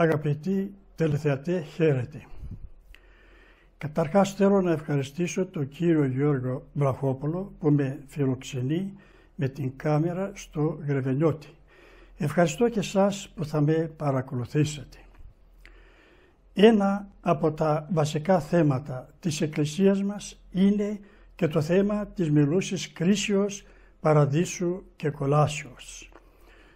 Αγαπητοί τελεθεατέ, χαίρετε. Καταρχάς θέλω να ευχαριστήσω τον κύριο Γιώργο Μπραχόπουλο που με φιλοξενεί με την κάμερα στο Γρεβενιώτη. Ευχαριστώ και σας που θα με παρακολουθήσετε. Ένα από τα βασικά θέματα της Εκκλησίας μας είναι και το θέμα της μιλούσης «Κρίσιος, παραδείσου και Κολάσιος».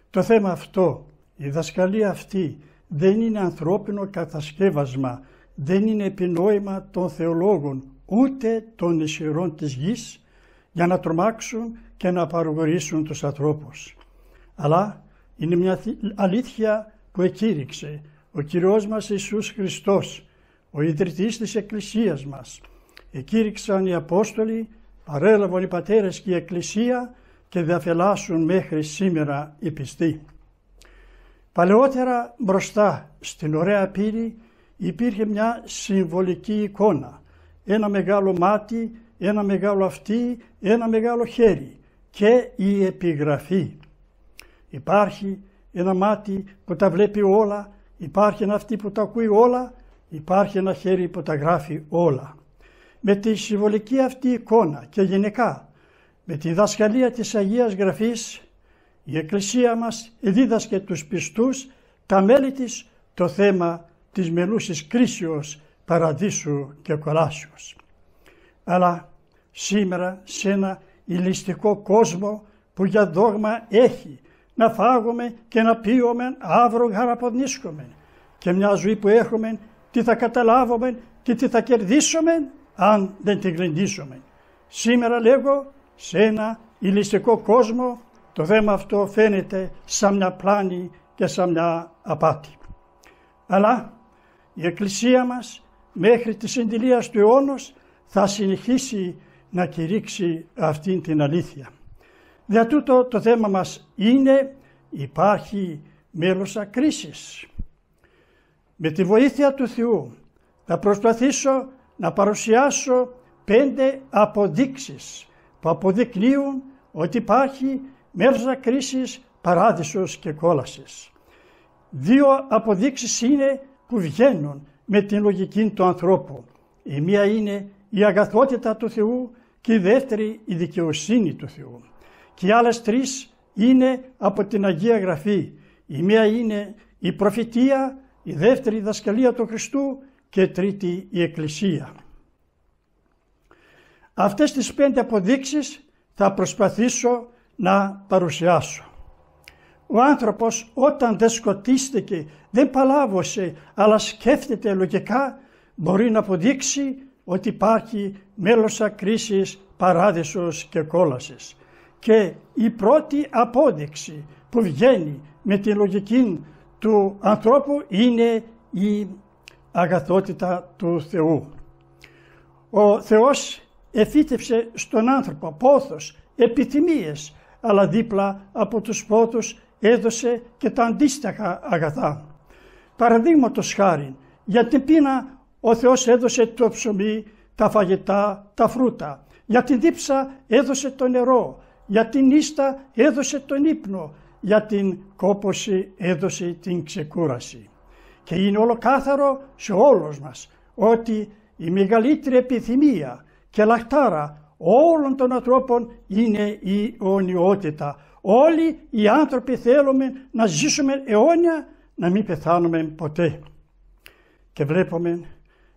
Το θέμα αυτό, η δασκαλία αυτή δεν είναι ανθρώπινο κατασκεύασμα, δεν είναι επινόημα των θεολόγων, ούτε των ισχυρών της γης, για να τρομάξουν και να παρηγορήσουν τους ανθρώπους. Αλλά είναι μια αλήθεια που εκήρυξε ο Κυριός μας Ιησούς Χριστός, ο ιδρυτής της Εκκλησίας μας. Εκήρυξαν οι Απόστολοι, παρέλαβαν οι πατέρες και η Εκκλησία και διαφελάσουν μέχρι σήμερα οι πιστοί. Παλαιότερα μπροστά στην ωραία πύλη υπήρχε μια συμβολική εικόνα. Ένα μεγάλο μάτι, ένα μεγάλο αυτί, ένα μεγάλο χέρι και η επιγραφή. Υπάρχει ένα μάτι που τα βλέπει όλα, υπάρχει ένα αυτή που τα ακούει όλα, υπάρχει ένα χέρι που τα γράφει όλα. Με τη συμβολική αυτή εικόνα και γενικά με τη δασκαλία της Αγίας Γραφής η Εκκλησία μας δίδασκε τους πιστούς τα μέλη της το θέμα της μελούσης κρίσεως παραδείσου και κοράσεως. Αλλά σήμερα σε ένα ηλιστικό κόσμο που για δόγμα έχει να φάγουμε και να πιούμε αύριο γαραποδνίσκομεν και μια ζωή που έχουμε τι θα καταλάβουμε και τι θα κερδίσουμε αν δεν την γλεντήσουμε. Σήμερα λέγω σε ένα ηλιστικό κόσμο το θέμα αυτό φαίνεται σαν μια πλάνη και σαν μια απάτη. Αλλά η Εκκλησία μας μέχρι τη συντηλία του αιώνος θα συνεχίσει να κηρύξει αυτήν την αλήθεια. Δια τούτο το θέμα μας είναι υπάρχει μέλος κρίσης. Με τη βοήθεια του Θεού θα προσπαθήσω να παρουσιάσω πέντε αποδείξεις που αποδεικνύουν ότι υπάρχει μέρζα κρίσης, παράδεισος και κόλασης. Δύο αποδείξεις είναι που βγαίνουν με την λογική του ανθρώπου. Η μία είναι η αγαθότητα του Θεού και η δεύτερη η δικαιοσύνη του Θεού. Και οι άλλες τρεις είναι από την Αγία Γραφή. Η μία είναι η προφητεία, η δεύτερη η δασκαλία του Χριστού και τρίτη η Εκκλησία. Αυτές τις πέντε αποδείξεις θα προσπαθήσω να παρουσιάσω. Ο άνθρωπος όταν σκοτίστηκε δεν παλάβωσε αλλά σκέφτεται λογικά μπορεί να αποδείξει ότι υπάρχει μέλωσα κρίσης, παράδεισος και κόλασης. Και η πρώτη απόδειξη που βγαίνει με τη λογική του ανθρώπου είναι η αγαθότητα του Θεού. Ο Θεός εφήτευσε στον άνθρωπο πόθος, επιθυμίες, αλλά δίπλα από τους πότους έδωσε και τα αντίστοιχα αγαθά. Παραδείγματος χάρη, για την πείνα ο Θεός έδωσε το ψωμί, τα φαγητά, τα φρούτα. Για την δίψα έδωσε το νερό, για την ίστα έδωσε τον ύπνο, για την κόπωση έδωσε την ξεκούραση. Και είναι ολοκάθαρο σε όλους μας ότι η μεγαλύτερη επιθυμία και λαχτάρα όλων των ανθρώπων είναι η αιωνιότητα. Όλοι οι άνθρωποι θέλουμε να ζήσουμε αιώνια, να μην πεθάνουμε ποτέ. Και βλέπουμε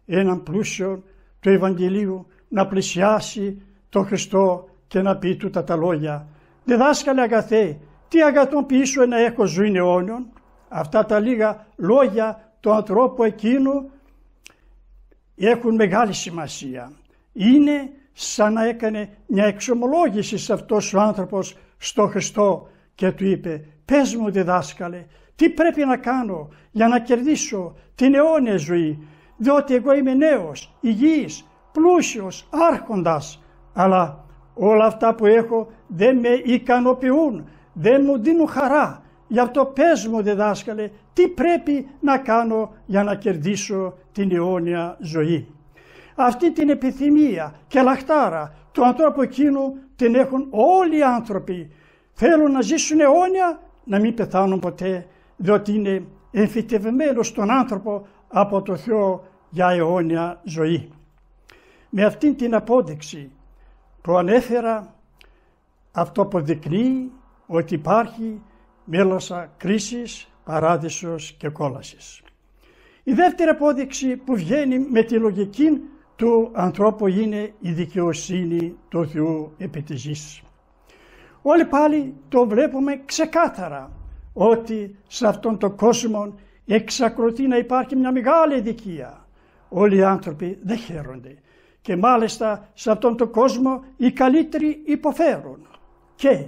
έναν πλούσιο του Ευαγγελίου να πλησιάσει τον Χριστό και να πει του τα λόγια. Διδάσκαλε αγαθέ, τι αγαθόν πίσω να έχω ζωή αιώνιον. Αυτά τα λίγα λόγια του ανθρώπου εκείνου έχουν μεγάλη σημασία. Είναι σαν να έκανε μια εξομολόγηση σε αυτός ο άνθρωπος στο Χριστό και του είπε «Πες μου διδάσκαλε, τι πρέπει να κάνω για να κερδίσω την αιώνια ζωή, διότι εγώ είμαι νέος, υγιής, πλούσιος, άρχοντας, αλλά όλα αυτά που έχω δεν με ικανοποιούν, δεν μου δίνουν χαρά. Γι' αυτό πες μου διδάσκαλε τι πρέπει να κάνω για να κερδίσω την αιώνια ζωή αυτή την επιθυμία και λαχτάρα του ανθρώπου εκείνου την έχουν όλοι οι άνθρωποι. Θέλουν να ζήσουν αιώνια, να μην πεθάνουν ποτέ, διότι είναι εμφυτευμένος τον άνθρωπο από το Θεό για αιώνια ζωή. Με αυτή την απόδειξη που ανέφερα, αυτό αποδεικνύει ότι υπάρχει μέλωσα κρίσης, παράδεισος και κόλασης. Η δεύτερη απόδειξη που βγαίνει με τη λογική του ανθρώπου είναι η δικαιοσύνη του Θεού επί της γης. Όλοι πάλι το βλέπουμε ξεκάθαρα ότι σε αυτόν τον κόσμο εξακολουθεί να υπάρχει μια μεγάλη δικία, Όλοι οι άνθρωποι δεν χαίρονται και μάλιστα σε αυτόν τον κόσμο οι καλύτεροι υποφέρουν. Και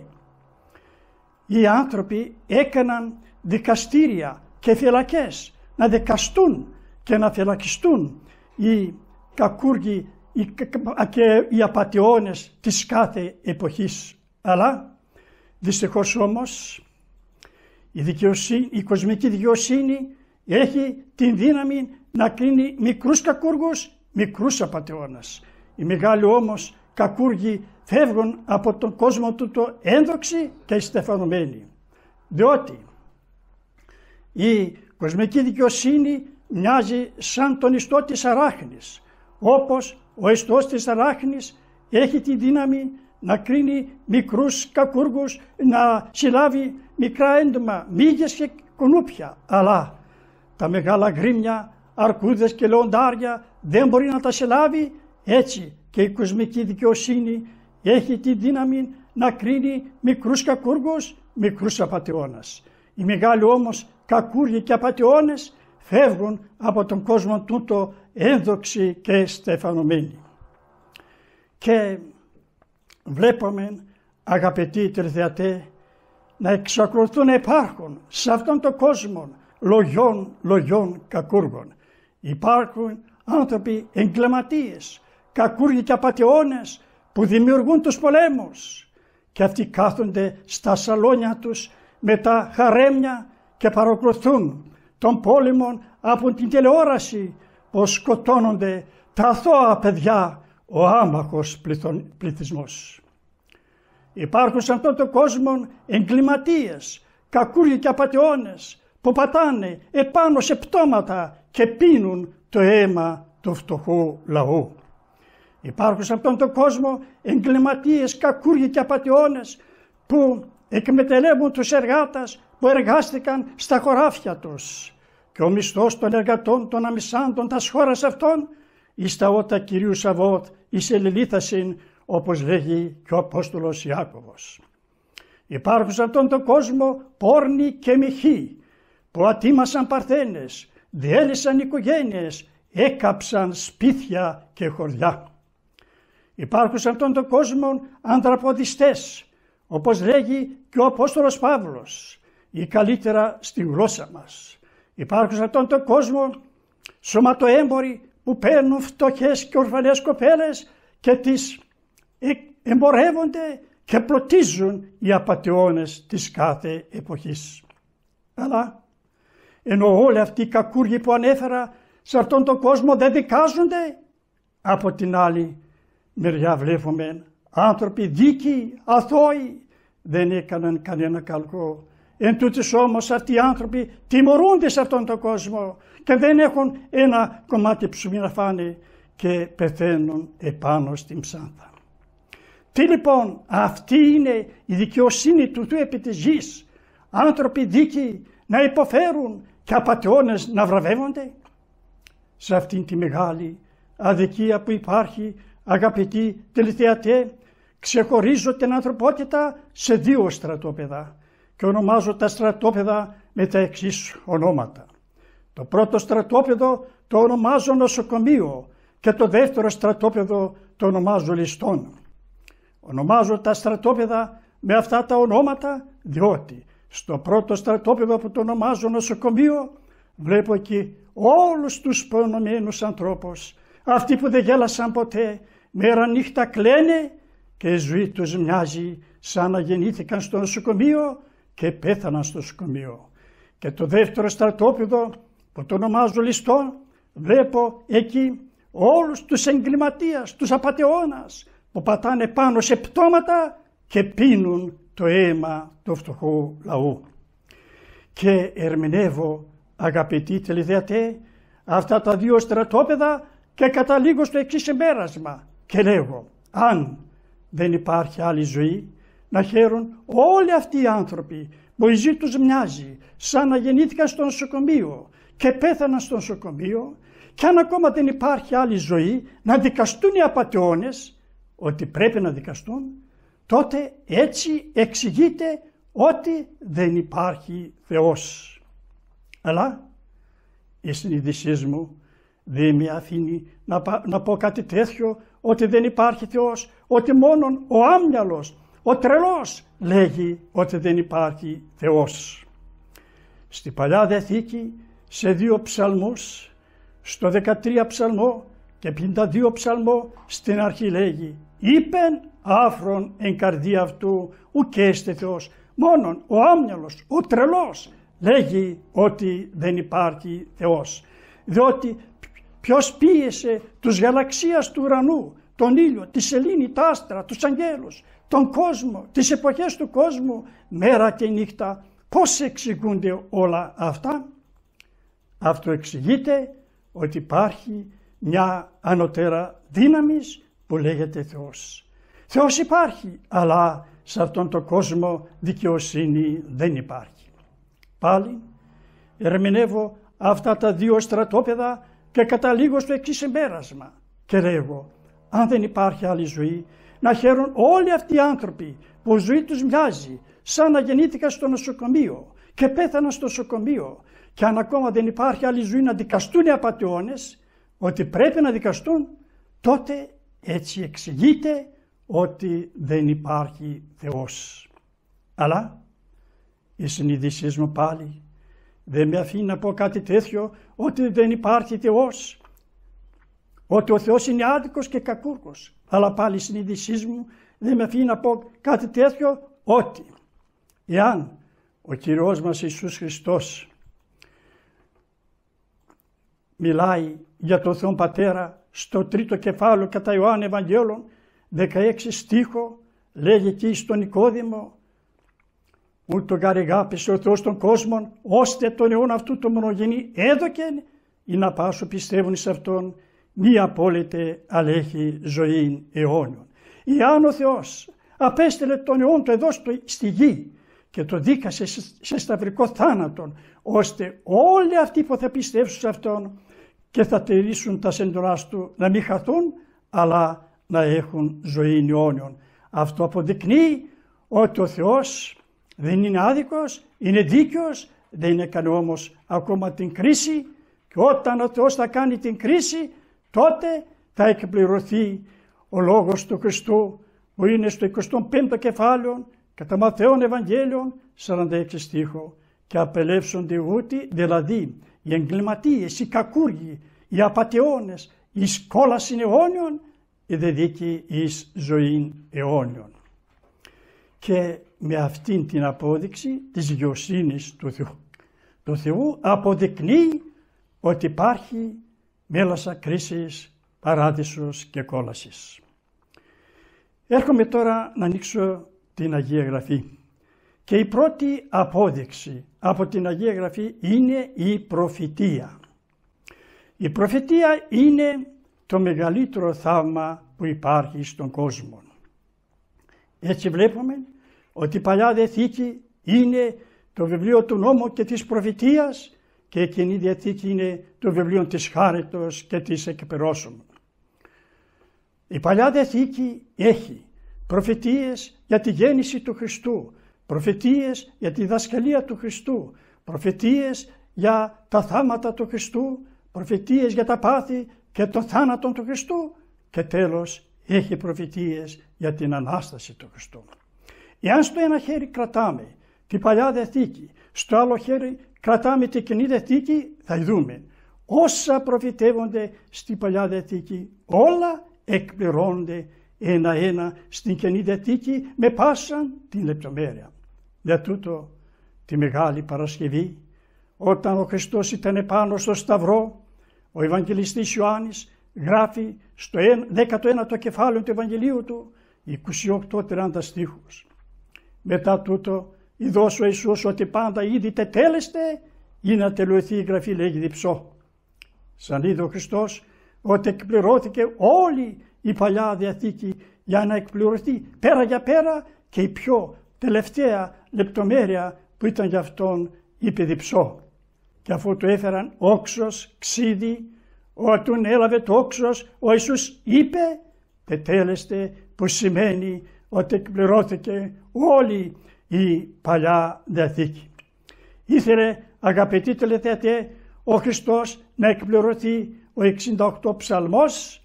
οι άνθρωποι έκαναν δικαστήρια και φυλακές να δικαστούν και να φυλακιστούν οι κακούργοι και οι απαταιώνες της κάθε εποχής. Αλλά δυστυχώς όμως η, δικαιοσύνη, η κοσμική δικαιοσύνη έχει την δύναμη να κρίνει μικρούς κακούργους, μικρούς απαταιώνες. Οι μεγάλοι όμως κακούργοι φεύγουν από τον κόσμο του το ένδοξοι και στεφανωμένοι. Διότι η κοσμική δικαιοσύνη μοιάζει σαν τον ιστό της αράχνης όπως ο εστός της αράχνης έχει τη δύναμη να κρίνει μικρούς κακούργους, να συλλάβει μικρά έντομα, μύγες και κουνούπια. Αλλά τα μεγάλα γρήμια, αρκούδες και λεοντάρια δεν μπορεί να τα συλλάβει. Έτσι και η κοσμική δικαιοσύνη έχει τη δύναμη να κρίνει μικρούς κακούργους, μικρούς απατεώνας. Οι μεγάλοι όμως κακούργοι και απατεώνες φεύγουν από τον κόσμο τούτο ένδοξοι και στεφανωμένοι. Και βλέπουμε αγαπητοί τριθεατέ να εξακολουθούν να υπάρχουν σε αυτόν τον κόσμο λογιών, λογιών κακούργων. Υπάρχουν άνθρωποι εγκληματίες, κακούργοι και απαταιώνες που δημιουργούν τους πολέμους και αυτοί κάθονται στα σαλόνια τους με τα χαρέμια και παρακολουθούν των πόλεμων από την τηλεόραση πως σκοτώνονται τα αθώα παιδιά, ο άμαχος πληθυσμός. Υπάρχουν σε αυτόν τον κόσμο εγκληματίες, κακούργοι και απαταιώνες που πατάνε επάνω σε πτώματα και πίνουν το αίμα του φτωχού λαού. Υπάρχουν σε αυτόν τον κόσμο εγκληματίες, κακούργοι και απαταιώνες που εκμετελεύουν τους εργάτες που εργάστηκαν στα χωράφια τους και ο μισθός των εργατών των αμισάντων τας χώρας αυτών εις τα ότα Κυρίου Σαββότ εις ελληλήθασιν όπως λέγει και ο Απόστολος Ιάκωβος. Υπάρχουν σε αυτόν τον κόσμο πόρνοι και μυχοί που ατίμασαν παρθένες, διέλυσαν οικογένειες, έκαψαν σπίτια και χωριά. Υπάρχουν σε αυτόν τον κόσμο ανδραποδιστές, όπως λέγει και ο Απόστολος Παύλος, ή καλύτερα στη γλώσσα μας. Υπάρχουν σε αυτόν τον κόσμο σωματοέμποροι που παίρνουν φτωχές και ορφανές κοπέλες και τις ε, εμπορεύονται και πλωτίζουν οι απατεώνες της κάθε εποχής. Αλλά ενώ όλοι αυτοί οι κακούργοι που ανέφερα σε αυτόν τον κόσμο δεν δικάζονται, από την άλλη μεριά βλέπουμε άνθρωποι δίκοι, αθώοι, δεν έκαναν κανένα καλό Εν τούτης όμως αυτοί οι άνθρωποι τιμωρούνται σε αυτόν τον κόσμο και δεν έχουν ένα κομμάτι ψωμί να φάνε και πεθαίνουν επάνω στην ψάνθα. Τι λοιπόν, αυτή είναι η δικαιοσύνη του του επί της γης. Άνθρωποι δίκοι να υποφέρουν και απατεώνες να βραβεύονται. Σε αυτήν τη μεγάλη αδικία που υπάρχει, αγαπητοί τελειθεατέ ξεχωρίζω την ανθρωπότητα σε δύο στρατόπεδα και ονομάζω τα στρατόπεδα με τα εξής ονόματα. Το πρώτο στρατόπεδο το ονομάζω νοσοκομείο και το δεύτερο στρατόπεδο το ονομάζω ληστών. Ονομάζω τα στρατόπεδα με αυτά τα ονόματα διότι στο πρώτο στρατόπεδο που το ονομάζω νοσοκομείο βλέπω εκεί όλους τους προνομένους ανθρώπους, αυτοί που δεν γέλασαν ποτέ, μέρα νύχτα κλαίνε και η ζωή τους μοιάζει σαν να γεννήθηκαν στο νοσοκομείο και πέθαναν στο σκομείο. Και το δεύτερο στρατόπεδο που το ονομάζω Λιστό βλέπω εκεί όλους τους εγκληματίας, τους απατεώνας που πατάνε πάνω σε πτώματα και πίνουν το αίμα του φτωχού λαού. Και ερμηνεύω αγαπητοί τηλεδεατέ αυτά τα δύο στρατόπεδα και καταλήγω στο εξής εμπέρασμα και λέγω αν δεν υπάρχει άλλη ζωή να χαίρουν όλοι αυτοί οι άνθρωποι που η ζωή τους μοιάζει σαν να γεννήθηκαν στο νοσοκομείο και πέθαναν στο νοσοκομείο και αν ακόμα δεν υπάρχει άλλη ζωή να δικαστούν οι απατεώνες ότι πρέπει να δικαστούν τότε έτσι εξηγείται ότι δεν υπάρχει Θεός. Αλλά η συνείδησής μου δεν με αφήνει να, να πω κάτι τέτοιο ότι δεν υπάρχει Θεός, ότι μόνον ο άμυαλος ο τρελός λέγει ότι δεν υπάρχει Θεός. Στη Παλιά Δεθήκη σε δύο ψαλμούς, στο 13 ψαλμό και 52 ψαλμό στην αρχή λέγει «Είπεν άφρον εν καρδία αυτού ουκέστε Θεός, μόνον ο άμυαλος, ο τρελός λέγει ότι δεν υπάρχει Θεός, διότι ποιος πίεσε τους γαλαξίας του ουρανού τον ήλιο, τη σελήνη, τα άστρα, τους αγγέλους, τον κόσμο, τις εποχές του κόσμου, μέρα και νύχτα. Πώς εξηγούνται όλα αυτά. Αυτό εξηγείται ότι υπάρχει μια ανωτέρα δύναμης που λέγεται Θεός. Θεός υπάρχει, αλλά σε αυτόν τον κόσμο δικαιοσύνη δεν υπάρχει. Πάλι ερμηνεύω αυτά τα δύο στρατόπεδα και καταλήγω στο εξής συμπέρασμα και λέγω αν δεν υπάρχει άλλη ζωή, να χαίρουν όλοι αυτοί οι άνθρωποι που η ζωή τους μοιάζει, σαν να γεννήθηκαν στο νοσοκομείο και πέθαναν στο νοσοκομείο και αν ακόμα δεν υπάρχει άλλη ζωή να δικαστούν οι απατεώνες ότι πρέπει να δικαστούν, τότε έτσι εξηγείται ότι δεν υπάρχει Θεός. Αλλά οι συνειδησίες μου πάλι δεν με αφήνει να πω κάτι τέτοιο ότι δεν υπάρχει Θεός ότι ο Θεός είναι άδικος και κακούργος, Αλλά πάλι η συνείδησής μου δεν με αφήνει να πω κάτι τέτοιο ότι εάν ο Κύριος μας Ιησούς Χριστός μιλάει για τον Θεό Πατέρα στο τρίτο κεφάλαιο κατά Ιωάννη Ευαγγέλων 16 στίχο λέγει εκεί στον Νικόδημο ούτω γαριγάπησε ο Θεός των κόσμων ώστε τον αιώνα αυτού το μονογενή έδωκεν ή να πάσω πιστεύουν σε Αυτόν μη απόλυτη αλλά έχει ζωή αιώνιον. Ιάν ο Θεός απέστειλε τον αιών του εδώ στη γη και το δίκασε σε σταυρικό θάνατον, ώστε όλοι αυτοί που θα πιστεύσουν σε Αυτόν και θα τηρήσουν τα σεντρά Του να μην χαθούν, αλλά να έχουν ζωή αιώνιον. Αυτό αποδεικνύει ότι ο Θεός δεν είναι άδικος, είναι δίκαιος, δεν έκανε όμως ακόμα την κρίση και όταν ο Θεός θα κάνει την κρίση τότε θα εκπληρωθεί ο λόγος του Χριστού που είναι στο 25ο κεφάλαιο κατά Μαθαίων Ευαγγέλιον 46 στίχο και απελεύσονται ούτε δηλαδή οι εγκληματίες, οι κακούργοι, οι απαταιώνες, η σκόλαση αιώνιον οι δε εις ζωήν αιώνιον. Και με αυτήν την απόδειξη της γιοσύνης του Θεού, του Θεού αποδεικνύει ότι υπάρχει μέλασα κρίσης, παράδεισος και κόλασης. Έρχομαι τώρα να ανοίξω την Αγία Γραφή. Και η πρώτη απόδειξη από την Αγία Γραφή είναι η προφητεία. Η προφητεία είναι το μεγαλύτερο θαύμα που υπάρχει στον κόσμο. Έτσι βλέπουμε ότι η Παλιά Δεθήκη είναι το βιβλίο του νόμου και της προφητείας και η Διαθήκη είναι το βιβλίο της χάριτος και της εκπαιρώσεων. Η Παλιά Διαθήκη έχει προφητείες για τη γέννηση του Χριστού, προφητείες για τη δασκαλία του Χριστού, προφητείες για τα θάματα του Χριστού, προφητείες για τα πάθη και το θάνατο του Χριστού και τέλος έχει προφητείες για την Ανάσταση του Χριστού. Εάν στο ένα χέρι κρατάμε την Παλιά Διαθήκη, στο άλλο χέρι κρατάμε την Κοινή Διαθήκη, θα δούμε. Όσα προφητεύονται στην Παλιά Διαθήκη, όλα εκπληρώνονται ένα-ένα στην Κοινή Διαθήκη με πάσα την λεπτομέρεια. Για τούτο τη Μεγάλη Παρασκευή, όταν ο Χριστός ήταν επάνω στο Σταυρό, ο Ευαγγελιστής Ιωάννης γράφει στο 19ο κεφάλαιο του Ευαγγελίου του 28-30 στίχους. Μετά τούτο Ιδός ο Ιησούς ότι πάντα ήδη τετέλεστε ή να τελειωθεί η Γραφή λέγει διψώ. Σαν είδε ο Χριστός ότι εκπληρώθηκε όλη η Παλιά Διαθήκη για να εκπληρωθεί πέρα για πέρα και η πιο τελευταία λεπτομέρεια που ήταν για αυτόν είπε διψώ. Και αφού του έφεραν όξος, ξύδι, όταν έλαβε το όξος ο Ιησούς είπε τετέλεστε που σημαίνει ότι εκπληρώθηκε όλη η Παλιά Διαθήκη. Ήθελε αγαπητοί τελεθέτε ο Χριστός να εκπληρωθεί ο 68 ψαλμός,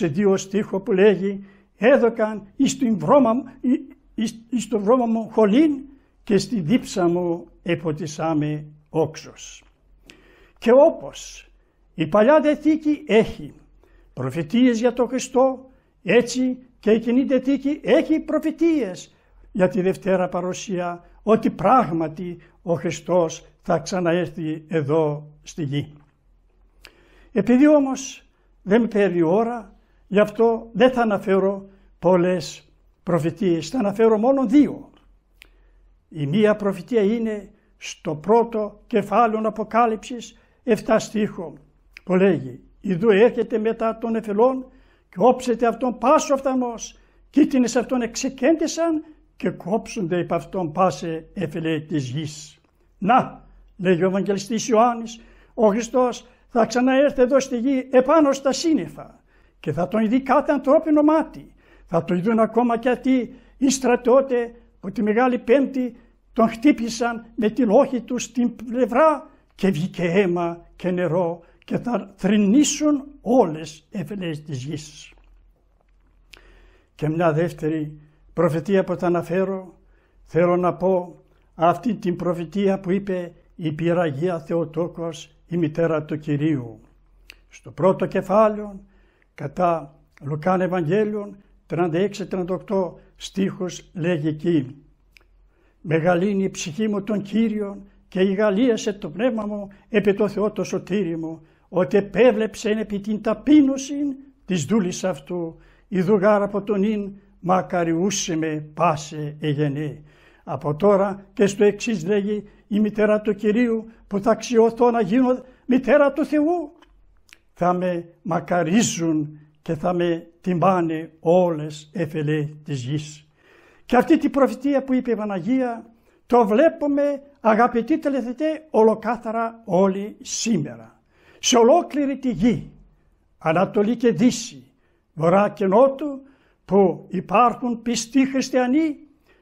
22 στίχο που λέγει «Έδωκαν εις, την βρώμα, βρώμα μου χωλήν και στη δίψα μου εποτισάμε όξος». Και όπως η Παλιά Διαθήκη έχει προφητείες για τον Χριστό, έτσι και η Κοινή Διαθήκη έχει προφητείες για τη Δευτέρα Παρουσία ότι πράγματι ο Χριστός θα ξαναέρθει εδώ στη γη. Επειδή όμως δεν παίρνει ώρα, γι' αυτό δεν θα αναφέρω πολλές προφητείες, θα αναφέρω μόνο δύο. Η μία προφητεία είναι στο πρώτο κεφάλαιο Αποκάλυψης 7 στίχο που λέγει «Ιδού έρχεται μετά των εφελών και όψεται αυτόν πάσο αυταμός, σε αυτόν εξεκέντησαν και κόψονται υπ' αυτόν πάσε εφελέ της γης. Να, λέγει ο Ευαγγελιστής Ιωάννης, ο Χριστός θα ξαναέρθει εδώ στη γη επάνω στα σύννεφα και θα τον δει κάθε ανθρώπινο μάτι. Θα τον δουν ακόμα και αυτοί οι στρατιώτε που τη Μεγάλη Πέμπτη τον χτύπησαν με τη όχη τους στην πλευρά και βγήκε αίμα και νερό και θα θρυνήσουν όλες εφελές της γης. Και μια δεύτερη προφητεία που θα αναφέρω, θέλω να πω αυτή την προφητεία που είπε η πυραγία Θεοτόκος, η μητέρα του Κυρίου. Στο πρώτο κεφάλαιο, κατά Λουκάν Ευαγγέλιον 36-38 στίχος λέγει εκεί «Μεγαλύνει η ψυχή μου τον Κύριον και ηγαλίασε το πνεύμα μου επί το Θεό το σωτήρι μου, ότι επέβλεψε επί την ταπείνωση της δούλης αυτού, η δουγάρα από τον ίν μακαριούσιμε πάσε εγενή. Από τώρα και στο εξής λέγει η μητέρα του Κυρίου που θα αξιωθώ να γίνω μητέρα του Θεού. Θα με μακαρίζουν και θα με τιμάνε όλες εφελέ της γης. Και αυτή την προφητεία που είπε η Παναγία το βλέπουμε αγαπητοί τελεθετέ ολοκάθαρα όλοι σήμερα. Σε ολόκληρη τη γη, Ανατολή και Δύση, Βορρά και Νότου, που υπάρχουν πιστοί χριστιανοί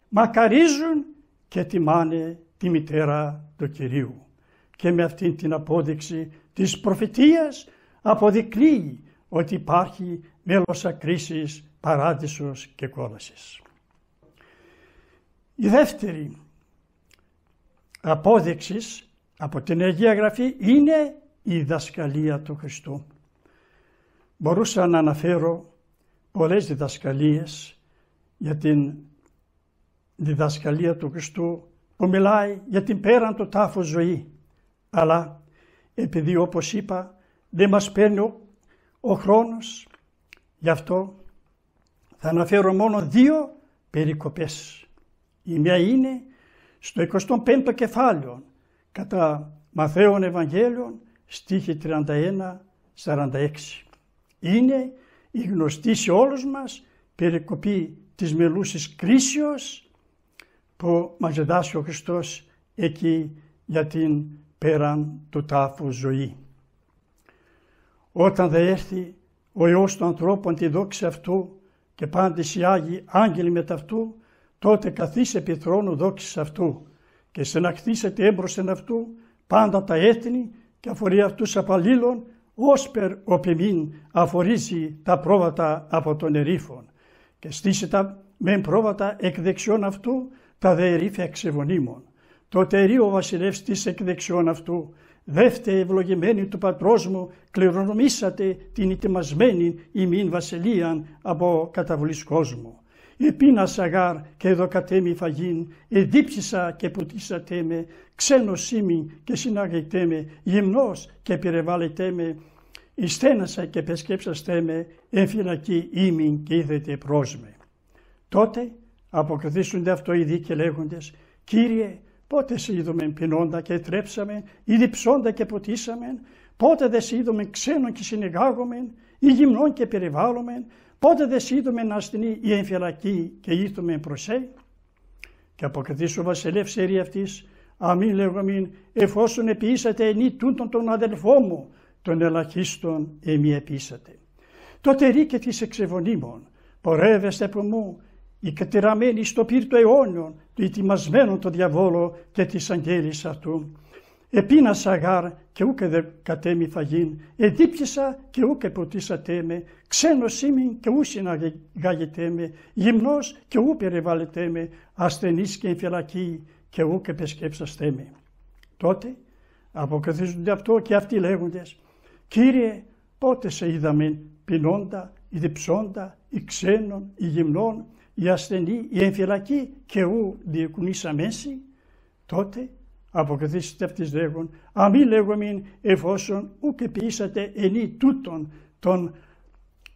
μακαρίζουν και τιμάνε τη μητέρα του Κυρίου. Και με αυτήν την απόδειξη της προφητείας αποδεικνύει ότι υπάρχει μέλος ακρίσης παράδεισος και κόλασης. Η δεύτερη απόδειξης από την Αγία Γραφή είναι η δασκαλία του Χριστού. Μπορούσα να αναφέρω πολλές διδασκαλίες για την διδασκαλία του Χριστού που μιλάει για την πέραν του τάφους ζωή. Αλλά επειδή όπως είπα δεν μας παίρνει ο, ο χρόνος, γι' αυτό θα αναφέρω μόνο δύο περικοπές. Η μία είναι στο 25ο κεφάλαιο κατά Μαθαίων Ευαγγέλιον στίχη 31-46. Είναι η γνωστή σε όλους μας περικοπή της μελούσης κρίσεως που μας διδάσκει ο Χριστός εκεί για την πέραν του τάφου ζωή. Όταν δε έρθει ο Υιός των ανθρώπων τη δόξη αυτού και πάντης οι Άγιοι άγγελοι μετά αυτού, τότε καθίσει επί θρόνου δόξης αυτού και συναχθήσετε έμπροσεν αυτού πάντα τα έθνη και αφορεί αυτούς απαλλήλων όσπερ οπιμήν αφορίζει τα πρόβατα από τον ερήφων και στήσει τα πρόβατα εκ δεξιών αυτού τα δε ερήφια ξεβονίμων. Το τερί ο βασιλεύς εκ δεξιών αυτού Δεύτε ευλογημένη του πατρός μου, κληρονομήσατε την ετοιμασμένη ημίν βασιλείαν από καταβολής κόσμου επίνασα γάρ και δοκατέμι φαγήν, εδίψησα και ποτίσα με, ξένος ήμιν και συνάγετε με, γυμνός και πυρεβάλλετε με, ιστένασα και πεσκέψα με, εμφυλακή ήμιν και είδετε πρόσμε. Τότε αποκριθήσονται αυτό οι δίκαι λέγοντες, Κύριε, πότε σε είδουμε πεινώντα και τρέψαμε, ή διψώντα και ποτίσαμε, πότε δε σε ξένον και συνεγάγομεν, ή γυμνών και περιβάλλομεν, Πότε δε να η εμφυλακή και ήρθουμε προσέ. Και από ο βασιλεύς ερή αυτής αμήν μήν, εφόσον επίσατε ενή τούτον τον αδελφό μου, τον ελαχίστον εμή επίσατε. Τότε ρίκε τη εξεβονίμων, πορεύεστε από μου, η κατηραμένη στο πύρ του του ετοιμασμένου το διαβόλο και τη αγγέλης αυτού, Επίνασα γάρ και ούκε δε κατέμι θα γιν, εδίπτυσα και ούκε ποτίσα τέμε, ξένος ήμιν και ούσινα γαγετέ με, γυμνός και ού περιβάλλετε με, και εμφυλακή και ούκε πεσκέψαστε στέμε». Τότε αποκαθίζονται αυτό και αυτοί λέγοντες, Κύριε πότε σε είδαμε πεινώντα, ή διψώντα, ή ξένων, ή γυμνών, ή ασθενή, ή εμφυλακή και ού μέση. τότε αποκριθήσετε αυτής λέγον, αμή λεγόμην εφόσον ούκ επίσατε ενή τούτον των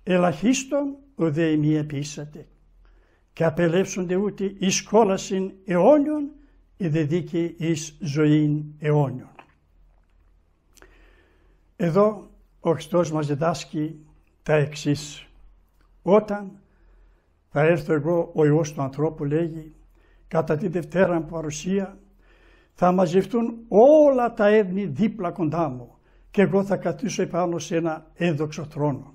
ελαχίστων ουδέ ημία ποιήσατε. Και απελεύσονται ούτε εις κόλασιν αιώνιον, η δε δίκη εις ζωήν αιώνιον. Εδώ ο Χριστός μας διδάσκει τα εξής. Όταν θα έρθω εγώ ο Υιός του ανθρώπου λέγει κατά τη Δευτέρα παρουσία θα μαζευτούν όλα τα έθνη δίπλα κοντά μου και εγώ θα καθίσω επάνω σε ένα έδοξο θρόνο.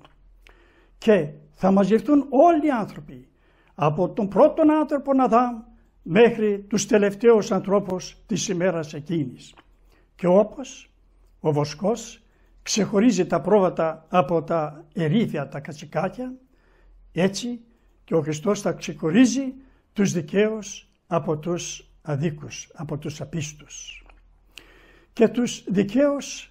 Και θα μαζευτούν όλοι οι άνθρωποι, από τον πρώτον άνθρωπο Αδάμ μέχρι τους τελευταίους ανθρώπους της ημέρας εκείνης. Και όπως ο βοσκός ξεχωρίζει τα πρόβατα από τα ερήθια τα κατσικάκια, έτσι και ο Χριστός θα ξεχωρίζει τους δικαίους από τους αδίκους από τους απίστους και τους δικαίους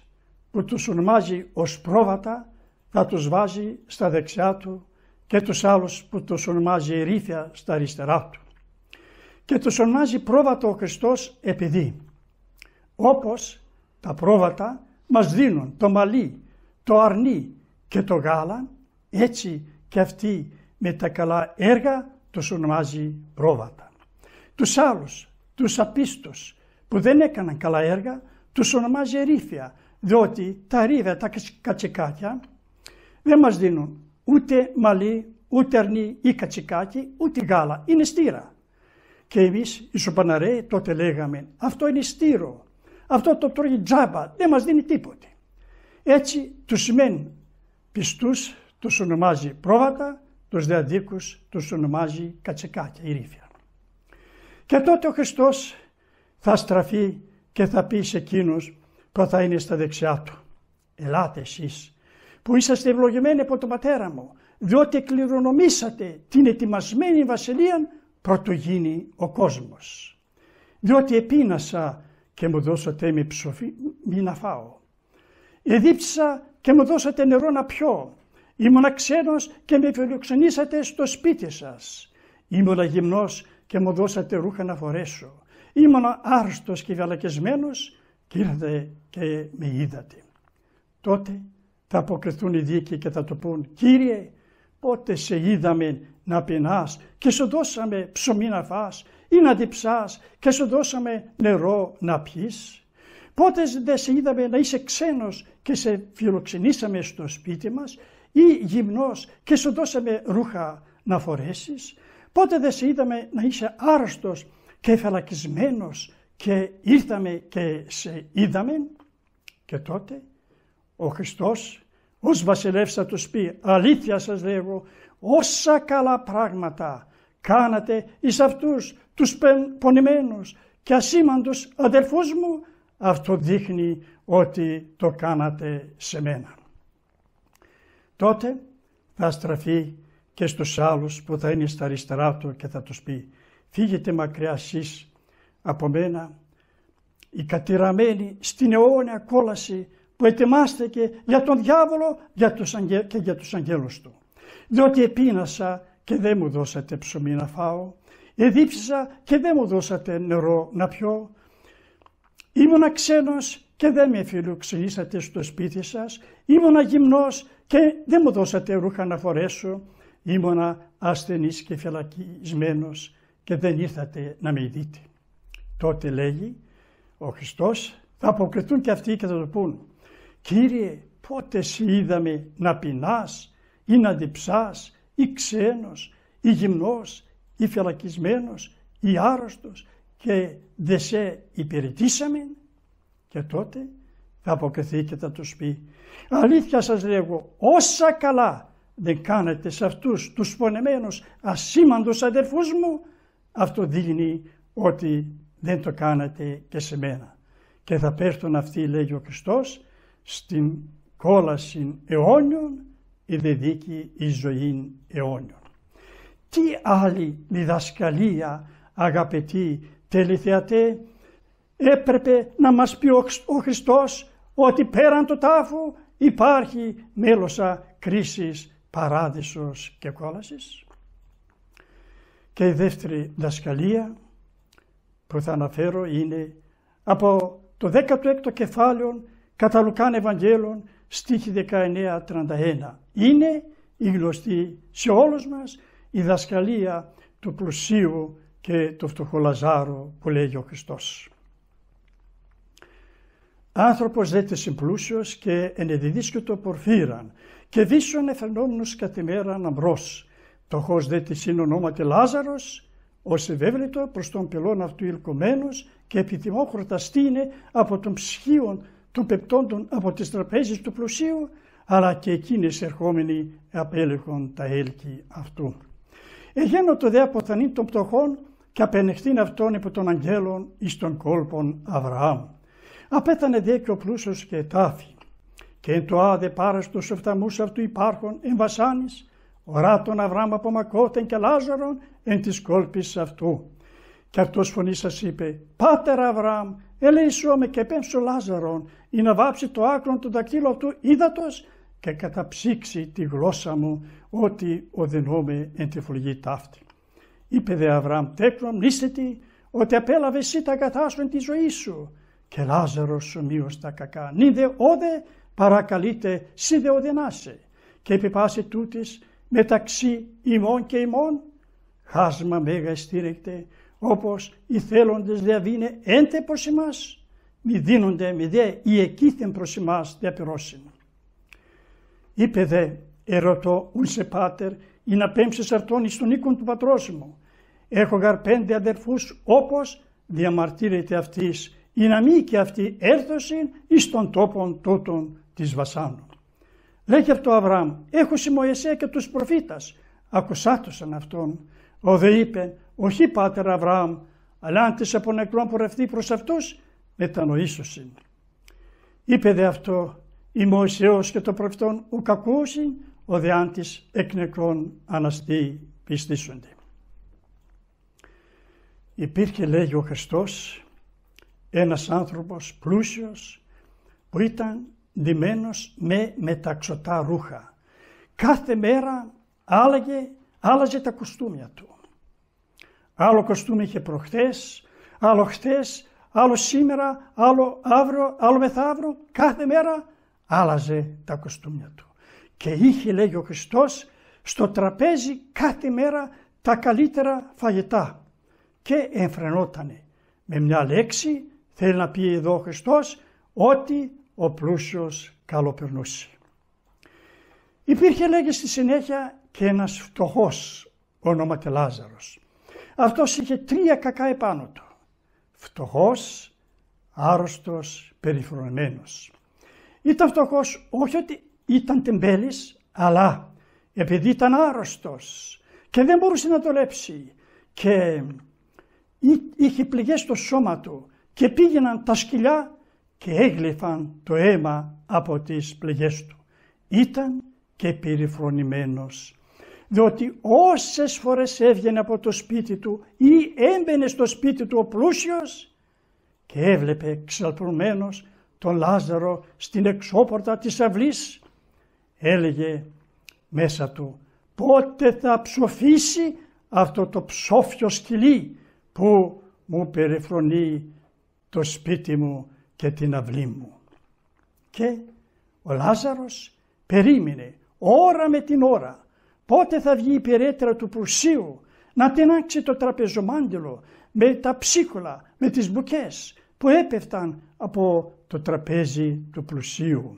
που τους ονομάζει ως πρόβατα θα τους βάζει στα δεξιά του και τους άλλους που τους ονομάζει ρήθεια στα αριστερά του. Και τους ονομάζει πρόβατα ο Χριστός επειδή όπως τα πρόβατα μας δίνουν το μαλλί, το αρνί και το γάλα έτσι και αυτοί με τα καλά έργα τους ονομάζει πρόβατα. Τους άλλους τους απίστους που δεν έκαναν καλά έργα, τους ονομάζει ερήφια, διότι τα ρίδα, τα κατσικάκια δεν μας δίνουν ούτε μαλλί, ούτε αρνί ή κατσικάκι, ούτε γάλα. Είναι στήρα. Και εμείς οι σοπαναρέοι τότε λέγαμε αυτό είναι στήρο, αυτό το τρώει τζάμπα, δεν μας δίνει τίποτε. Έτσι τους μεν πιστούς τους ονομάζει πρόβατα, τους διαδίκους τους ονομάζει κατσικάκια, και τότε ο Χριστός θα στραφεί και θα πει σε εκείνους που θα είναι στα δεξιά του. Ελάτε εσείς που είσαστε ευλογημένοι από τον Πατέρα μου, διότι κληρονομήσατε την ετοιμασμένη βασιλεία πρώτο γίνει ο κόσμος. Διότι επίνασα και μου δώσατε με ψοφή μη να φάω. Εδίψα και μου δώσατε νερό να πιω. Ήμουνα ξένος και με φιλοξενήσατε στο σπίτι σας. Ήμουνα γυμνός και μου δώσατε ρούχα να φορέσω. Ήμουν άρρωστος και βαλακισμένος και ήρθε και με είδατε. Τότε θα αποκριθούν οι δίκοι και θα το πούν «Κύριε, πότε σε είδαμε να πεινάς και σου δώσαμε ψωμί να φας ή να διψάς και σου δώσαμε νερό να πιείς». Πότε δε σε είδαμε να είσαι ξένος και σε φιλοξενήσαμε στο σπίτι μας ή γυμνός και σου δώσαμε ρούχα να φορέσεις. Πότε δεν σε είδαμε να είσαι άρρωστος και φαλακισμένος και ήρθαμε και σε είδαμε. Και τότε ο Χριστός ως βασιλεύσα τους πει αλήθεια σας λέγω όσα καλά πράγματα κάνατε εις αυτούς τους πονημένους και ασήμαντους αδελφούς μου αυτό δείχνει ότι το κάνατε σε μένα. Τότε θα στραφεί και στους άλλους που θα είναι στα αριστερά του και θα τους πει «Φύγετε μακριά εσείς από μένα, οι κατηραμένοι στην αιώνια κόλαση που ετοιμάστηκε για τον διάβολο για τους αγγε... και για τους αγγέλους του. Διότι επίνασα και δεν μου δώσατε ψωμί να φάω, εδύψισα και δεν μου δώσατε νερό να πιω, ήμουνα ξένος και δεν με φιλοξενήσατε στο σπίτι σας, ήμουνα γυμνός και δεν μου δώσατε ρούχα να φορέσω, «Ήμωνα ασθενής και φυλακισμένος και δεν ήρθατε να με δείτε. Τότε λέγει ο Χριστός, θα αποκριθούν και αυτοί και θα το πούν, Κύριε πότε σε είδαμε να πεινάς ή να διψάς ή ξένος ή γυμνός ή φυλακισμένος ή άρρωστος και δεν σε υπηρετήσαμε και τότε θα αποκριθεί και θα τους πει αλήθεια σας λέγω όσα καλά δεν κάνετε σε αυτούς τους πονεμένους ασήμαντους αδερφούς μου, αυτό δείχνει ότι δεν το κάνατε και σε μένα. Και θα πέφτουν αυτοί, λέγει ο Χριστός, στην κόλαση αιώνιων, η δε δίκη η ζωή αιώνιων. Τι άλλη διδασκαλία, αγαπητοί τελειθεατέ, έπρεπε να μας πει ο Χριστός ότι πέραν το τάφου υπάρχει μέλωσα κρίσης παράδεισος και κόλασης. Και η δεύτερη δασκαλία που θα αναφέρω είναι από το 16ο κεφάλαιο Καταλουκάν Λουκάν Ευαγγέλων στίχη 19.31. Είναι η γνωστή σε όλους μας η δασκαλία του πλουσίου και του φτωχολαζάρου που λέγει ο Χριστός. Άνθρωπος δέτε πλούσιος και ενεδιδίσκει το πορφύραν και δίσον φαινόμενο κατ' ημέραν αμπρός. Τοχός δε της είναι ονόματι Λάζαρος, ως ευεύρετο προς τον πελόν αυτού ηλκομένος και επιθυμό χρωταστήνε από τον ψυχίον του πεπτόντων από τις τραπέζες του πλουσίου, αλλά και εκείνες ερχόμενοι απέλεγχον τα έλκη αυτού. Εγένω το δε αποθανήν των πτωχών και απενεχθήν αυτών υπό των αγγέλων εις των κόλπων Αβραάμ. Απέθανε δε και ο πλούσιος και τάφη και εν το άδε στου οφθαμούς αυτού υπάρχον εν βασάνης, ορά τον Αβραάμ απομακώθεν και Λάζαρον εν της κόλπης αυτού. Και αυτός φωνής σας είπε, «Πάτερ Αβραάμ, ελεησό με και πέμψω Λάζαρον, ή να βάψει το άκρον του δακτύλου αυτού ύδατος και καταψύξει τη γλώσσα μου, ότι οδενόμε εν τη φλογή ταύτη. Είπε δε Αβραάμ, τέκνον νήσετη, ότι απέλαβε εσύ τα κατάσου εν τη ζωή σου, και Λάζαρος σου τα κακά, νίδε όδε παρακαλείται συνδεοδενάσε και επιπάσε πάση τούτης μεταξύ ημών και ημών χάσμα μέγα όπω όπως οι θέλοντες δε έντε προς εμάς μη δίνονται μη δε ή εκείθεν προς εμάς δε Είπε δε ερωτώ ουν σε πάτερ ή να πέμψεις αρτών εις τον οίκον του πατρός μου. Έχω γαρ πέντε αδερφούς όπως διαμαρτύρεται αυτής ή να μη και αυτή έρθωσιν εις τον τόπον τούτον της βασάνου. Λέγει αυτό Αβραάμ, έχω Μωυσέ και τους προφήτας, ακουσάτουσαν αυτόν. Ο δε είπε, όχι πάτερ Αβραάμ, αλλά αν της από νεκρών πορευτεί προς αυτούς, μετανοήσουσιν. Είπε δε αυτό, η Μωυσέος και το προφητών ο κακούσιν, ο δε αν της εκ νεκρών αναστεί πιστήσονται. Υπήρχε λέγει ο Χριστός ένας άνθρωπος πλούσιος που ήταν ντυμένος με μεταξωτά ρούχα. Κάθε μέρα άλλαγε, άλλαζε τα κοστούμια του. Άλλο κοστούμι είχε προχθές, άλλο χθες, άλλο σήμερα, άλλο αύριο, άλλο μεθαύριο. Κάθε μέρα άλλαζε τα κοστούμια του. Και είχε, λέγει ο Χριστός, στο τραπέζι κάθε μέρα τα καλύτερα φαγητά. Και εμφρενότανε. Με μια λέξη θέλει να πει εδώ ο Χριστός ότι ο πλούσιος καλοπερνούσε. Υπήρχε λέγει στη συνέχεια και ένας φτωχός ονόματι Λάζαρος. Αυτός είχε τρία κακά επάνω του. Φτωχός, άρρωστος, περιφρονημένος. Ήταν φτωχός όχι ότι ήταν τεμπέλης, αλλά επειδή ήταν άρρωστος και δεν μπορούσε να δουλέψει και είχε πληγές στο σώμα του και πήγαιναν τα σκυλιά και έγλυφαν το αίμα από τις πληγές του. Ήταν και περιφρονημένος, διότι όσες φορές έβγαινε από το σπίτι του ή έμπαινε στο σπίτι του ο πλούσιος και έβλεπε ξαλπρωμένος τον Λάζαρο στην εξώπορτα της αυλής, έλεγε μέσα του «Πότε θα ψοφήσει αυτό το ψόφιο σκυλί που μου περιφρονεί το σπίτι μου» και την αυλή μου. Και ο Λάζαρος περίμενε ώρα με την ώρα πότε θα βγει η περέτρα του πλουσίου να τενάξει το τραπεζομάντιλο με τα ψίκουλα, με τις μπουκές που έπεφταν από το τραπέζι του πλουσίου.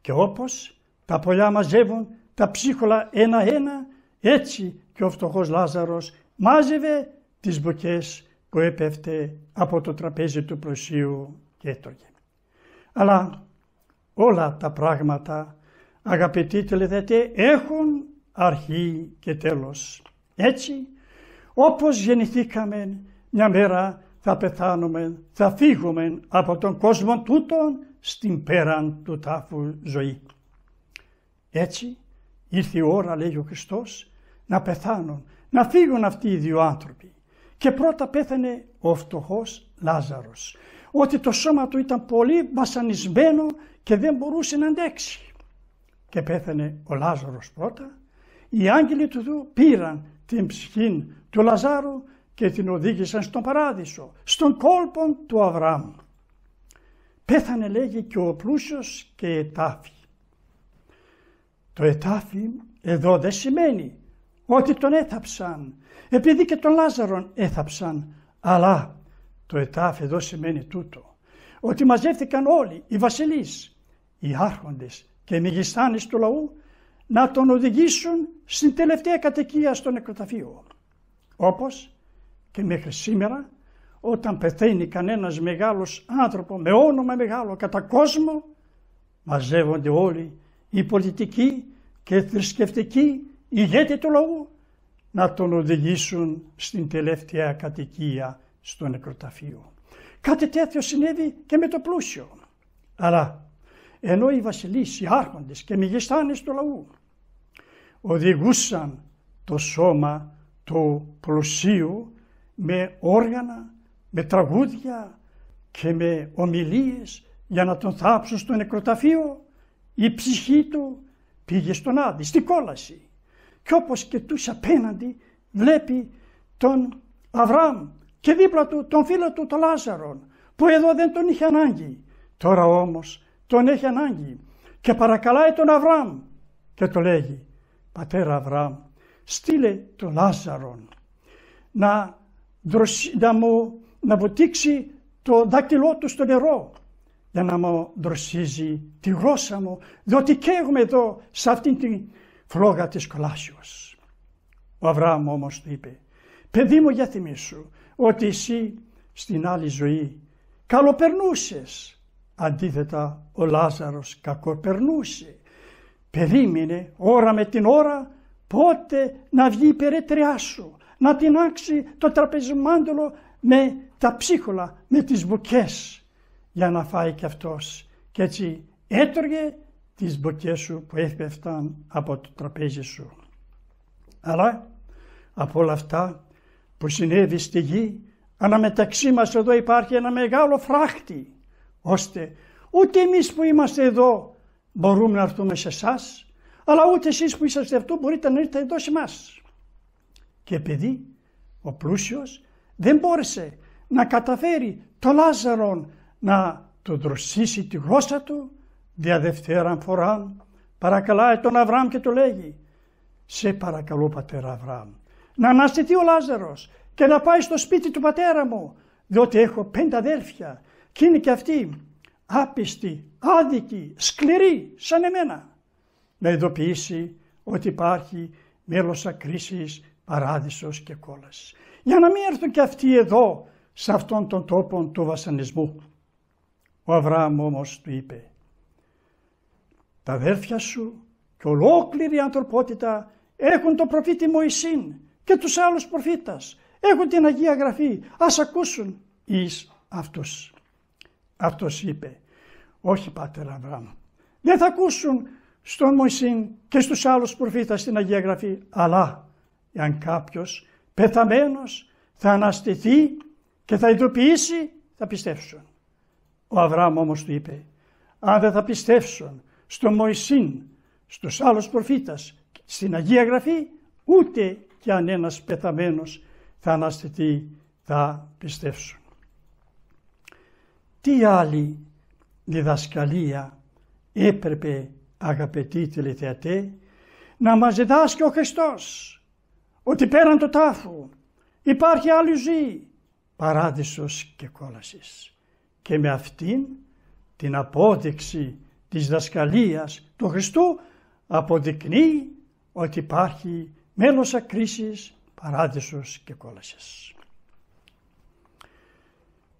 Και όπως τα πολλιά μαζεύουν τα ψιχολα ενα ένα-ένα, έτσι και ο φτωχός Λάζαρος μάζευε τις μπουκές που έπεφτε από το τραπέζι του πλουσίου και έτρωγε. Αλλά όλα τα πράγματα αγαπητοί τελεδέτε, έχουν αρχή και τέλος. Έτσι όπως γεννηθήκαμε μια μέρα θα πεθάνουμε, θα φύγουμε από τον κόσμο τούτο στην πέραν του τάφου ζωή. Έτσι ήρθε η ώρα λέει ο Χριστός να πεθάνουν, να φύγουν αυτοί οι δύο άνθρωποι και πρώτα πέθανε ο φτωχός Λάζαρος. Ότι το σώμα του ήταν πολύ βασανισμένο και δεν μπορούσε να αντέξει. Και πέθανε ο Λάζαρος πρώτα. Οι άγγελοι του Θεού πήραν την ψυχή του Λαζάρου και την οδήγησαν στον παράδεισο, στον κόλπο του Αβραάμ. Πέθανε λέγει και ο πλούσιος και η ετάφη. Το ετάφη εδώ δεν σημαίνει ότι τον έθαψαν, επειδή και τον Λάζαρον έθαψαν, αλλά το ετάφ εδώ σημαίνει τούτο, ότι μαζεύτηκαν όλοι οι βασιλείς, οι άρχοντες και οι μεγιστάνες του λαού να τον οδηγήσουν στην τελευταία κατοικία στο νεκροταφείο. Όπως και μέχρι σήμερα όταν πεθαίνει κανένας μεγάλος άνθρωπο με όνομα μεγάλο κατά κόσμο μαζεύονται όλοι οι πολιτικοί και θρησκευτικοί ηγέτη του λαού να τον οδηγήσουν στην τελευταία κατοικία στο νεκροταφείο. Κάτι τέτοιο συνέβη και με το πλούσιο. Αλλά ενώ οι βασιλείς, οι άρχοντες και μηγιστάνες του λαού οδηγούσαν το σώμα του πλουσίου με όργανα, με τραγούδια και με ομιλίες για να τον θάψουν στο νεκροταφείο, η ψυχή του πήγε στον Άδη, στην κόλαση και όπως και τους απέναντι βλέπει τον Αβραάμ και δίπλα του τον φίλο του τον Λάζαρον που εδώ δεν τον είχε ανάγκη. Τώρα όμως τον έχει ανάγκη και παρακαλάει τον Αβραάμ και το λέγει «Πατέρα Αβραάμ, στείλε τον Λάζαρον να, δροσι, να, μου, να βουτήξει το δάκτυλό του στο νερό για να μου δροσίζει τη γλώσσα μου, διότι καίγουμε εδώ σε αυτήν την φλόγα της κολάσεως. Ο Αβραάμ όμως του είπε «Παιδί μου για σου ότι εσύ στην άλλη ζωή καλοπερνούσες». Αντίθετα ο Λάζαρος κακοπερνούσε. Περίμενε ώρα με την ώρα πότε να βγει η περέτριά σου, να τεινάξει το τραπεζιμάντολο με τα ψίχολα, με τις μπουκές. για να φάει κι αυτός. Κι έτσι έτρωγε τις μποκές σου που έφευταν από το τραπέζι σου. Αλλά από όλα αυτά που συνέβη στη γη, αναμεταξύ μας εδώ υπάρχει ένα μεγάλο φράχτη, ώστε ούτε εμείς που είμαστε εδώ μπορούμε να έρθουμε σε εσάς, αλλά ούτε εσείς που είσαστε αυτού μπορείτε να έρθετε εδώ σε εμάς. Και επειδή ο πλούσιος δεν μπόρεσε να καταφέρει το Λάζαρον να του δροσίσει τη γλώσσα του, Δια δευτέραν φορά παρακαλάει τον Αβραάμ και του λέγει «Σε παρακαλώ πατέρα Αβραάμ, να αναστηθεί ο Λάζαρος και να πάει στο σπίτι του πατέρα μου, διότι έχω πέντε αδέρφια και είναι και αυτοί άπιστοι, άδικοι, σκληροί σαν εμένα». Να ειδοποιήσει ότι υπάρχει μέλος ακρίσης, παράδεισος και κόλαση. Για να μην έρθουν και αυτοί εδώ σε αυτόν τον τόπο του βασανισμού. Ο Αβραάμ όμως του είπε τα αδέρφια σου και ολόκληρη η ανθρωπότητα έχουν τον προφήτη Μωυσήν και τους άλλους προφήτας. Έχουν την Αγία Γραφή. Ας ακούσουν εις αυτούς. Αυτός είπε όχι Πάτερ Αβραάμ. Δεν θα ακούσουν στον Μωυσήν και στους άλλους προφήτας την Αγία Γραφή. Αλλά εάν κάποιος πεθαμένος θα αναστηθεί και θα ειδοποιήσει θα πιστεύσουν. Ο Αβραάμ όμως του είπε αν δεν θα πιστεύσουν, στο Μωυσήν, στους άλλους προφήτας, στην Αγία Γραφή, ούτε κι αν ένας πεθαμένος θα αναστηθεί, θα πιστεύσουν. Τι άλλη διδασκαλία έπρεπε αγαπητοί τηλεθεατέ να μας διδάσκει ο Χριστός ότι πέραν το τάφου υπάρχει άλλη ζωή παράδεισος και κόλασης και με αυτήν την απόδειξη της δασκαλίας του Χριστού αποδεικνύει ότι υπάρχει μέλος κρίσης, παράδεισος και κόλασης.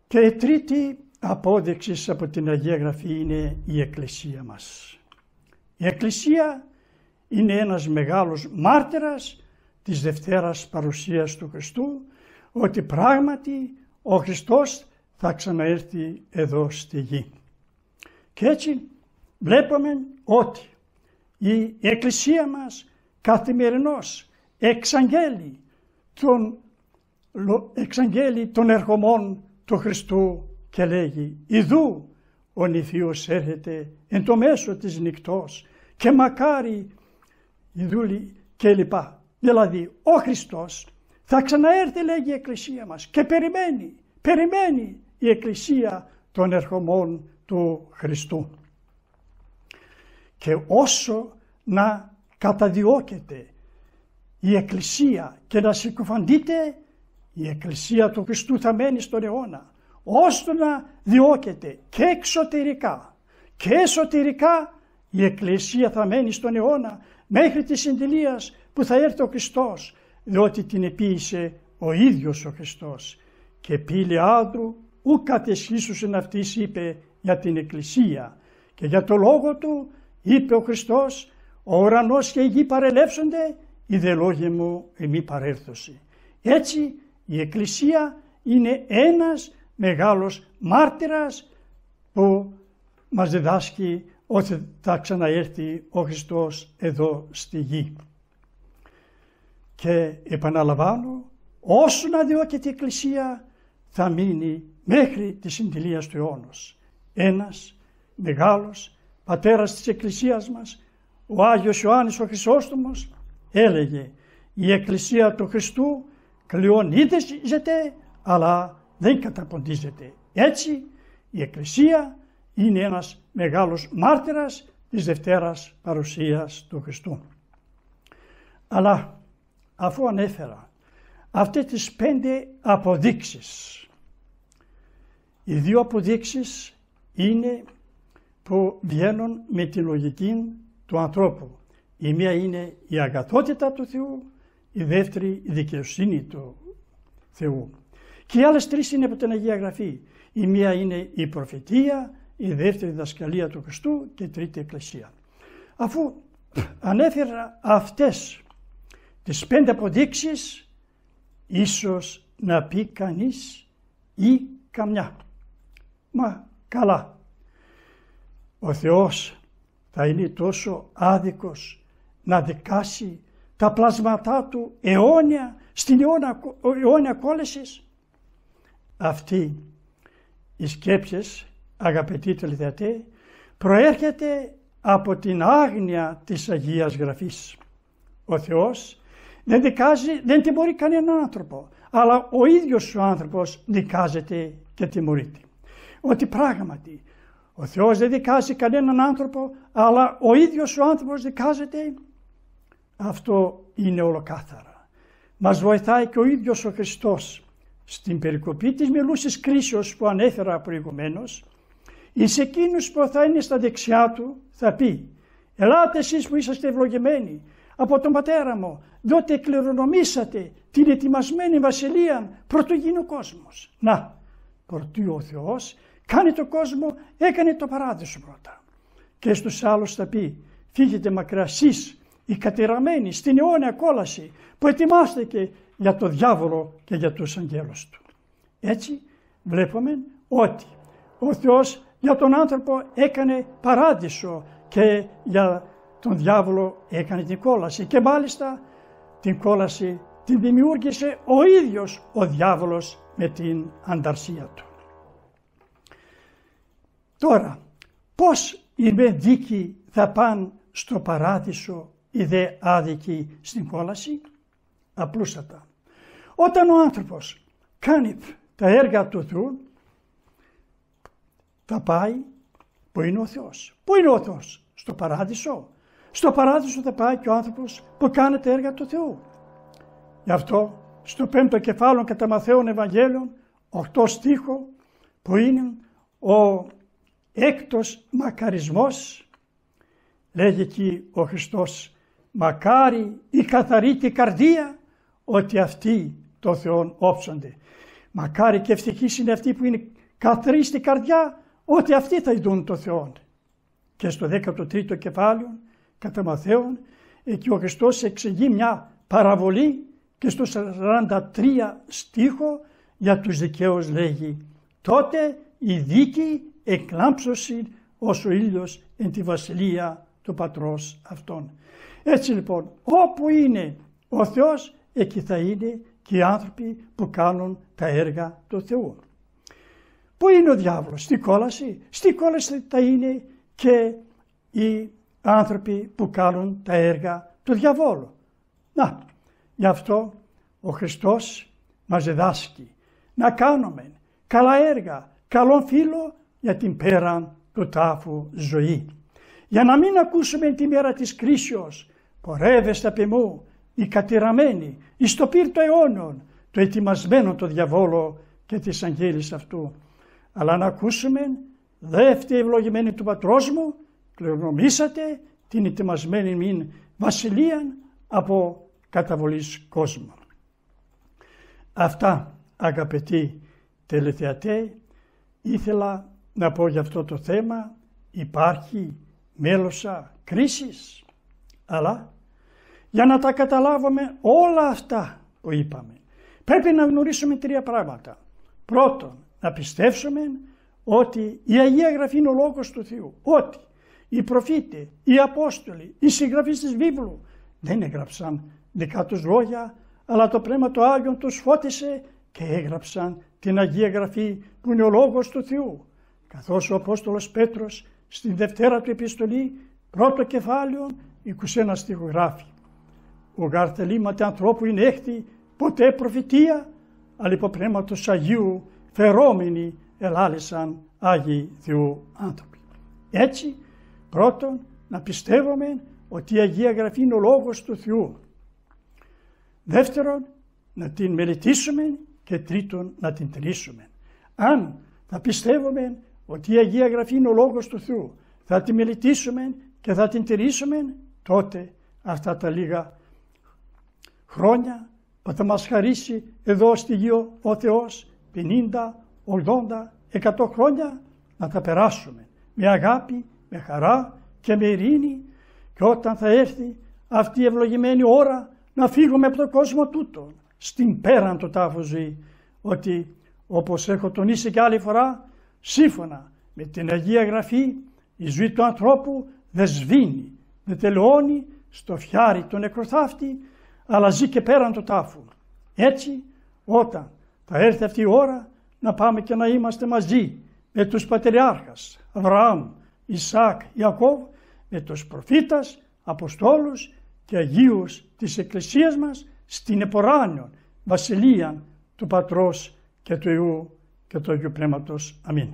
Και η τρίτη απόδειξη από την Αγία Γραφή είναι η Εκκλησία μας. Η Εκκλησία είναι ένας μεγάλος μάρτυρας της Δευτέρας Παρουσίας του Χριστού, ότι πράγματι ο Χριστός θα ξαναέρθει εδώ στη γη. Και έτσι βλέπουμε ότι η Εκκλησία μας καθημερινώς εξαγγέλει τον, εξαγγέλει τον ερχομόν του Χριστού και λέγει «Ιδού ο νηφίος έρχεται εν το μέσο της νυχτός και μακάρι η δούλη κλπ. Δηλαδή ο Χριστός θα ξαναέρθει λέγει η Εκκλησία μας και περιμένει, περιμένει η Εκκλησία των ερχομών του Χριστού και όσο να καταδιώκεται η Εκκλησία και να συκοφαντείτε η Εκκλησία του Χριστού θα μένει στον αιώνα, ώστε να διώκεται και εξωτερικά και εσωτερικά η Εκκλησία θα μένει στον αιώνα μέχρι της συντηλίας που θα έρθει ο Χριστός, διότι την επίησε ο ίδιος ο Χριστός. Και πήλη άντρου ου κατεσχίσουσεν αυτής είπε για την Εκκλησία και για το λόγο του είπε ο Χριστός, ο ουρανός και η γη παρελεύσονται, η δε λόγια μου εμεί παρέλθωση. Έτσι η Εκκλησία είναι ένας μεγάλος μάρτυρας που μας διδάσκει ότι θα ξαναέρθει ο Χριστός εδώ στη γη. Και επαναλαμβάνω, όσο να διώκεται η Εκκλησία θα μείνει μέχρι τη συντηλίας του αιώνος. Ένας μεγάλος πατέρας της Εκκλησίας μας, ο Άγιος Ιωάννης ο Χρυσόστομος, έλεγε «Η Εκκλησία του Χριστού κλειονίζεται, αλλά δεν καταποντίζεται». Έτσι, η Εκκλησία είναι ένας μεγάλος μάρτυρας της Δευτέρας Παρουσίας του Χριστού. Αλλά αφού ανέφερα αυτές τις πέντε αποδείξεις, οι δύο αποδείξεις είναι που βγαίνουν με τη λογική του ανθρώπου. Η μία είναι η αγαθότητα του Θεού, η δεύτερη η δικαιοσύνη του Θεού. Και οι άλλες τρεις είναι από την Αγία Γραφή. Η μία είναι η προφητεία, η δεύτερη η δασκαλία του Χριστού και η τρίτη η εκκλησία. Αφού ανέφερα αυτές τις πέντε αποδείξεις, ίσως να πει κανείς ή καμιά. Μα καλά, ο Θεός θα είναι τόσο άδικος να δικάσει τα πλασματά του αιώνια στην αιώνα, αιώνια κόλεσης. Αυτή η σκέψης, αγαπητοί τελειδιατέ, προέρχεται από την άγνοια της Αγίας Γραφής. Ο Θεός δεν δικάζει, δεν τιμωρεί κανέναν άνθρωπο, αλλά ο ίδιος ο άνθρωπος δικάζεται και τιμωρείται. Ότι πράγματι ο Θεός δεν δικάζει κανέναν άνθρωπο, αλλά ο ίδιος ο άνθρωπος δικάζεται. Αυτό είναι ολοκάθαρα. Μας βοηθάει και ο ίδιος ο Χριστός. Στην περικοπή της μιλούσης κρίσεως που ανέφερα προηγουμένως, εις εκείνους που θα είναι στα δεξιά του θα πει «Ελάτε εσείς που είσαστε ευλογημένοι από τον Πατέρα μου, δότε κληρονομήσατε την ετοιμασμένη βασιλεία ο κόσμος». Να, πρωτού ο Θεός Κάνει τον κόσμο, έκανε το παράδεισο πρώτα. Και στους άλλους θα πει, φύγετε μακριά εσείς, οι κατηραμένοι στην αιώνια κόλαση, που ετοιμάστηκε για το διάβολο και για τους αγγέλους του. Έτσι βλέπουμε ότι ο Θεός για τον άνθρωπο έκανε παράδεισο και για τον διάβολο έκανε την κόλαση και μάλιστα την κόλαση την δημιούργησε ο ίδιος ο διάβολος με την ανταρσία του. Τώρα, πώς οι με δίκοι θα πάνε στο παράδεισο οι δε άδικοι στην κόλαση. Απλούστατα. Όταν ο άνθρωπος κάνεις τα έργα του Θεού, θα πάει που είναι ο Θεός. Πού είναι ο Θεός, στο παράδεισο. Στο παράδεισο θα πάει και ο άνθρωπος που κάνει τα έργα του Θεού. Γι' αυτό στο πέμπτο κεφάλαιο κατά Μαθαίων Ευαγγέλων, 8 στίχο, που είναι ο έκτος μακαρισμός, λέγει εκεί ο Χριστός, μακάρι η καθαρή και καρδία, ότι αυτοί το Θεόν όψονται. Μακάρι και ευτυχή είναι αυτοί που είναι καθαροί στην καρδιά, ότι αυτοί θα ειδούν το Θεόν. Και στο 13ο κεφάλαιο, κατά Μαθαίον, εκεί ο κεφαλαιο κατα μαθαιων εκει εξηγεί μια παραβολή και στο 43 στίχο για τους δικαίους λέγει «Τότε οι δίκη εκλάμψωση ως ο ήλιος εν τη βασιλεία του πατρός αυτών. Έτσι λοιπόν όπου είναι ο Θεός εκεί θα είναι και οι άνθρωποι που κάνουν τα έργα του Θεού. Πού είναι ο διάβολος, στη κόλαση, στη κόλαση θα είναι και οι άνθρωποι που κάνουν τα έργα του διαβόλου. Να, γι' αυτό ο Χριστός μας διδάσκει να κάνουμε καλά έργα, καλό φίλο για την πέρα του τάφου ζωή. Για να μην ακούσουμε τη μέρα της κρίσεως, πορεύεστε απ' εμού, οι κατηραμένοι, εις το πύρτο αιώνων, το ετοιμασμένο το διαβόλο και της αγγέλης αυτού. Αλλά να ακούσουμε, δεύτε ευλογημένη του πατρός μου, κληρονομήσατε την ετοιμασμένη μην βασιλεία από καταβολής κόσμου. Αυτά αγαπητοί τελεθεατέ ήθελα να πω για αυτό το θέμα υπάρχει μέλωσα κρίσης. Αλλά για να τα καταλάβουμε όλα αυτά που είπαμε πρέπει να γνωρίσουμε τρία πράγματα. Πρώτον, να πιστεύσουμε ότι η Αγία Γραφή είναι ο Λόγος του Θεού, ότι οι προφήτες, οι Απόστολοι, οι συγγραφείς της βίβλου δεν έγραψαν δικά τους λόγια, αλλά το Πνεύμα το Άγιον τους φώτισε και έγραψαν την Αγία Γραφή που είναι ο Λόγος του Θεού καθώς ο Απόστολος Πέτρος στην Δευτέρα του Επιστολή, πρώτο κεφάλαιο, 21 φερόμενη ελάλησαν Άγιοι Θεοί άνθρωποι». Έτσι, πρώτον, να πιστεύουμε ότι η Αγία Γραφή είναι Ο γαρτελήματι ανθρώπου είναι έκτη, ποτέ προφητεία, αλλά υπό πνευματος Αγίου φερόμενοι ελάλησαν Άγιοι Θεού άνθρωποι. Έτσι, πρώτον, να πιστεύουμε ότι η Αγία Γραφή είναι ο Λόγος του Θεού. Δεύτερον, να την μελετήσουμε και τρίτον, να την τηρήσουμε. Αν θα πιστεύουμε ότι η Αγία Γραφή είναι ο Λόγος του Θεού, θα τη μελετήσουμε και θα την τηρήσουμε, τότε αυτά τα λίγα χρόνια που θα μας χαρίσει εδώ στη γη ο Θεός 50, 80, 100 χρόνια να τα περάσουμε με αγάπη, με χαρά και με ειρήνη και όταν θα έρθει αυτή η ευλογημένη ώρα να φύγουμε από τον κόσμο τούτο στην πέραν του τάφου ζωή ότι όπως έχω τονίσει και άλλη φορά σύμφωνα με την Αγία Γραφή η ζωή του ανθρώπου δεν σβήνει, δεν τελειώνει στο φιάρι του νεκροθάφτη αλλά ζει και πέραν του τάφου. Έτσι όταν θα έρθει αυτή η ώρα να πάμε και να είμαστε μαζί με τους πατριάρχας Αβραάμ, Ισάκ, Ιακώβ, με τους προφήτας, Αποστόλους και Αγίους της Εκκλησίας μας στην εποράνιον βασιλεία του Πατρός και του Υιού και του Αγίου Πνεύματος. Αμήν.